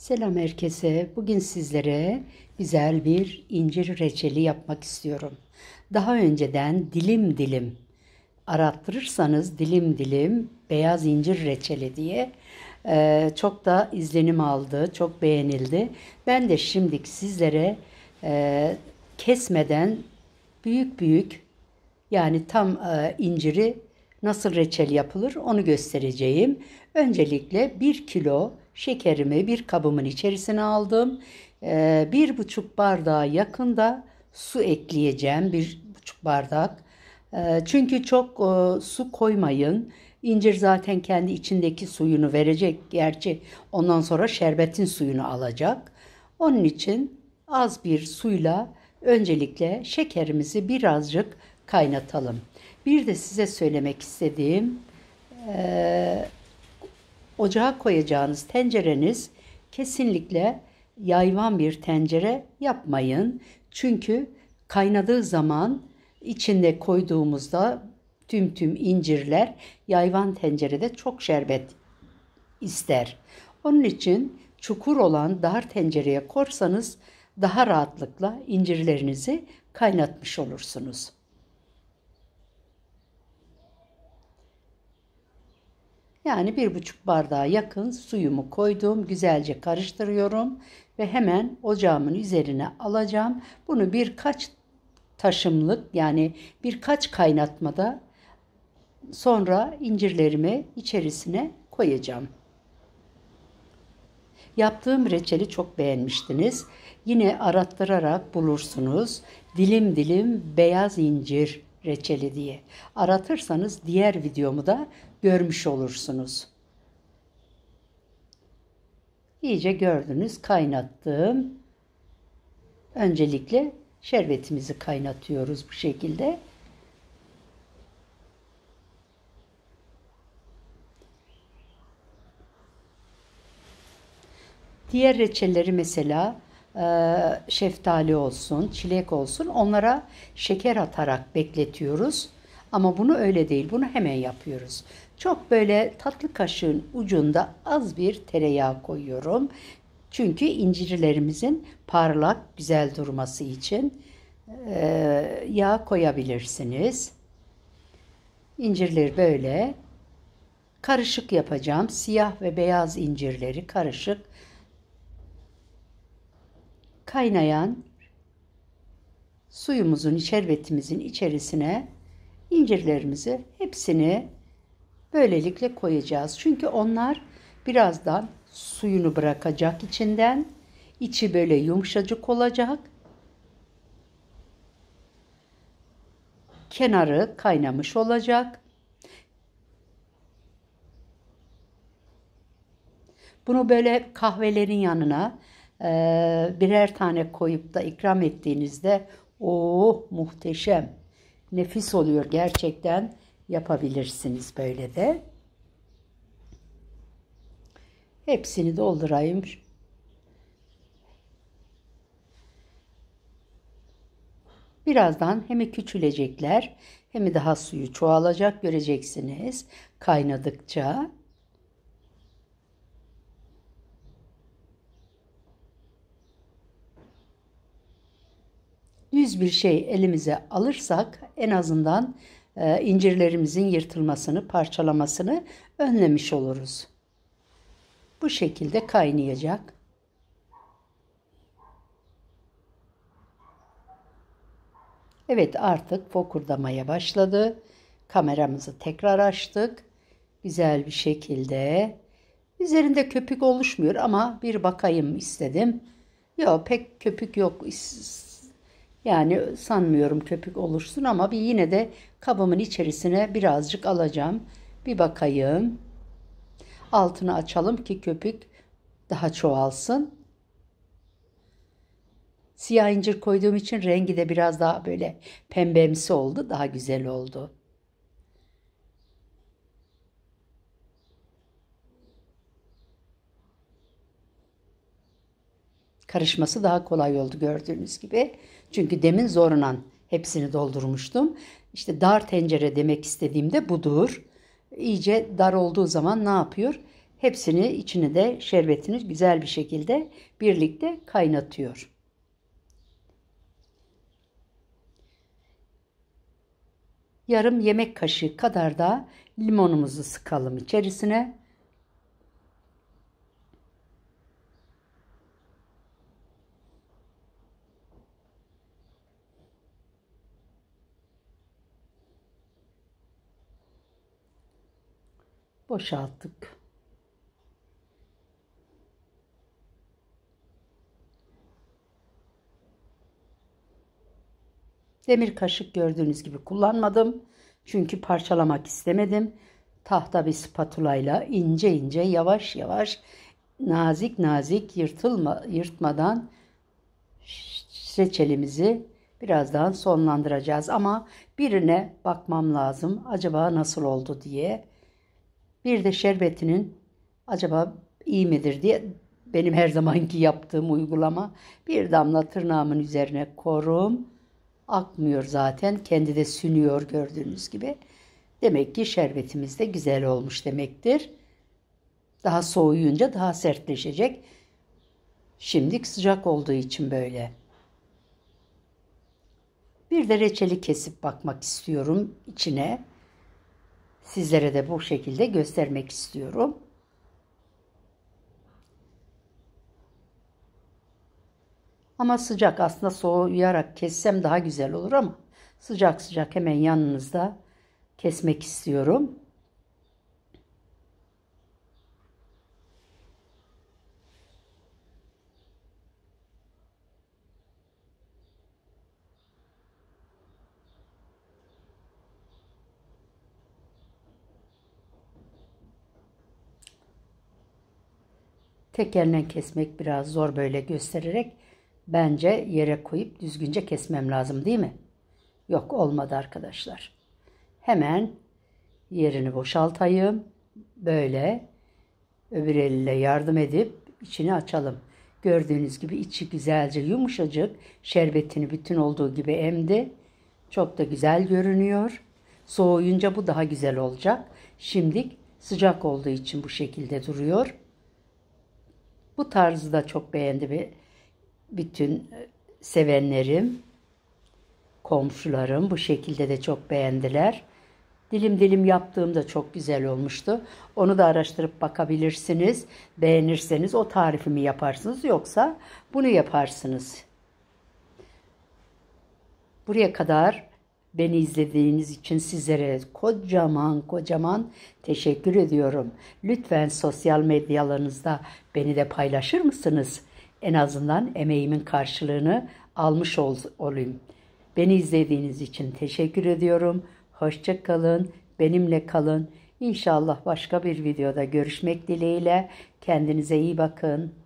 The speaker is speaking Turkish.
Selam herkese. Bugün sizlere güzel bir incir reçeli yapmak istiyorum. Daha önceden dilim dilim arattırırsanız dilim dilim beyaz incir reçeli diye e, çok da izlenim aldı, çok beğenildi. Ben de şimdi sizlere e, kesmeden büyük büyük yani tam e, inciri nasıl reçel yapılır onu göstereceğim. Öncelikle 1 kilo Şekerimi bir kabımın içerisine aldım. Ee, bir buçuk bardağa yakında su ekleyeceğim. Bir buçuk bardak. Ee, çünkü çok e, su koymayın. İncir zaten kendi içindeki suyunu verecek. Gerçi ondan sonra şerbetin suyunu alacak. Onun için az bir suyla öncelikle şekerimizi birazcık kaynatalım. Bir de size söylemek istediğim e, ocağa koyacağınız tencereniz kesinlikle yayvan bir tencere yapmayın. Çünkü kaynadığı zaman içinde koyduğumuzda tüm tüm incirler yayvan tencerede çok şerbet ister. Onun için çukur olan dar tencereye korsanız daha rahatlıkla incirlerinizi kaynatmış olursunuz. Yani bir buçuk bardağa yakın suyumu koydum. Güzelce karıştırıyorum ve hemen ocağımın üzerine alacağım. Bunu birkaç taşımlık yani birkaç kaynatmada sonra incirlerimi içerisine koyacağım. Yaptığım reçeli çok beğenmiştiniz. Yine arattırarak bulursunuz. Dilim dilim beyaz incir reçeli diye. Aratırsanız diğer videomu da görmüş olursunuz. İyice gördünüz kaynattım. Öncelikle şerbetimizi kaynatıyoruz bu şekilde. Diğer reçelleri mesela e, şeftali olsun, çilek olsun onlara şeker atarak bekletiyoruz. Ama bunu öyle değil, bunu hemen yapıyoruz. Çok böyle tatlı kaşığın ucunda az bir tereyağı koyuyorum. Çünkü incirlerimizin parlak güzel durması için e, yağ koyabilirsiniz. İncirleri böyle karışık yapacağım. Siyah ve beyaz incirleri karışık kaynayan suyumuzun, şerbetimizin içerisine incirlerimizi hepsini Böylelikle koyacağız. Çünkü onlar birazdan suyunu bırakacak içinden. İçi böyle yumuşacık olacak. Kenarı kaynamış olacak. Bunu böyle kahvelerin yanına e, birer tane koyup da ikram ettiğinizde o oh, muhteşem. Nefis oluyor gerçekten yapabilirsiniz böyle de. Hepsini doldurayım. Birazdan hem küçülecekler hem daha suyu çoğalacak göreceksiniz kaynadıkça. Düz bir şey elimize alırsak en azından e, incirlerimizin yırtılmasını, parçalamasını önlemiş oluruz. Bu şekilde kaynayacak. Evet artık fokurdamaya başladı. Kameramızı tekrar açtık. Güzel bir şekilde. Üzerinde köpük oluşmuyor ama bir bakayım istedim. Yok pek köpük yok yani sanmıyorum köpük oluşsun ama bir yine de kabımın içerisine birazcık alacağım. Bir bakayım. Altını açalım ki köpük daha çoğalsın. Siyah incir koyduğum için rengi de biraz daha böyle pembemsi oldu. Daha güzel oldu. karışması daha kolay oldu gördüğünüz gibi. Çünkü demin zorunan hepsini doldurmuştum. İşte dar tencere demek istediğimde budur. İyice dar olduğu zaman ne yapıyor? Hepsini içini de şerbetini güzel bir şekilde birlikte kaynatıyor. Yarım yemek kaşığı kadar da limonumuzu sıkalım içerisine. boşalttık. Demir kaşık gördüğünüz gibi kullanmadım. Çünkü parçalamak istemedim. Tahta bir spatulayla ince ince yavaş yavaş nazik nazik yırtılma, yırtmadan reçelimizi birazdan sonlandıracağız. Ama birine bakmam lazım acaba nasıl oldu diye. Bir de şerbetinin acaba iyi midir diye benim her zamanki yaptığım uygulama bir damla tırnağımın üzerine korum. Akmıyor zaten. Kendi de sünüyor gördüğünüz gibi. Demek ki şerbetimiz de güzel olmuş demektir. Daha soğuyunca daha sertleşecek. Şimdilik sıcak olduğu için böyle. Bir de reçeli kesip bakmak istiyorum içine. Sizlere de bu şekilde göstermek istiyorum. Ama sıcak aslında soğuyarak kessem daha güzel olur ama sıcak sıcak hemen yanınızda kesmek istiyorum. Tekerden kesmek biraz zor böyle göstererek bence yere koyup düzgünce kesmem lazım değil mi? Yok olmadı arkadaşlar. Hemen yerini boşaltayım. Böyle öbür elle yardım edip içini açalım. Gördüğünüz gibi içi güzelce yumuşacık. Şerbetini bütün olduğu gibi emdi. Çok da güzel görünüyor. Soğuyunca bu daha güzel olacak. Şimdi sıcak olduğu için bu şekilde duruyor. Bu tarzı da çok beğendi bir bütün e, sevenlerim, komşularım bu şekilde de çok beğendiler. Dilim dilim yaptığım da çok güzel olmuştu. Onu da araştırıp bakabilirsiniz. Beğenirseniz o tarifimi yaparsınız yoksa bunu yaparsınız. Buraya kadar Beni izlediğiniz için sizlere kocaman kocaman teşekkür ediyorum. Lütfen sosyal medyalarınızda beni de paylaşır mısınız? En azından emeğimin karşılığını almış ol, olayım. Beni izlediğiniz için teşekkür ediyorum. Hoşça kalın, benimle kalın. İnşallah başka bir videoda görüşmek dileğiyle. Kendinize iyi bakın.